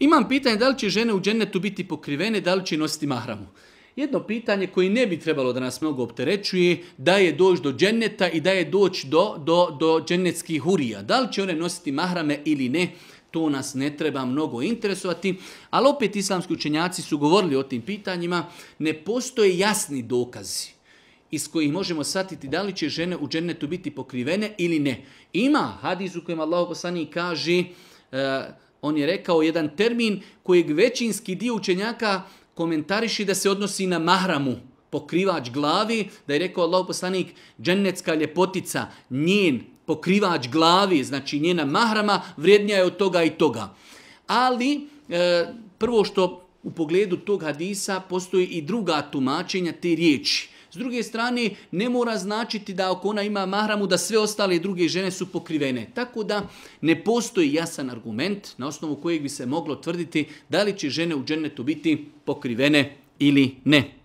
Imam pitanje da li će žene u džennetu biti pokrivene, da li će nositi mahramu. Jedno pitanje koje ne bi trebalo da nas mnogo opterećuje, da je doći do dženneta i da je doći do, do, do džennetskih hurija. Da li će one nositi mahrame ili ne, to nas ne treba mnogo interesovati. Ali opet islamski učenjaci su govorili o tim pitanjima, ne postoje jasni dokazi iz kojih možemo satiti da li će žene u džennetu biti pokrivene ili ne. Ima hadiz u kojem Allah poslani kaže... Uh, on je rekao jedan termin kojeg većinski dio učenjaka komentariši da se odnosi na mahramu, pokrivač glavi, da je rekao Allah poslanik, dženecka ljepotica, njen pokrivač glavi, znači njena mahrama, vrijednija je od toga i toga. Ali, e, prvo što u pogledu tog hadisa postoji i druga tumačenja te riječi. S druge strane, ne mora značiti da ako ona ima mahramu, da sve ostale druge žene su pokrivene. Tako da ne postoji jasan argument na osnovu kojeg bi se moglo tvrditi da li će žene u džennetu biti pokrivene ili ne.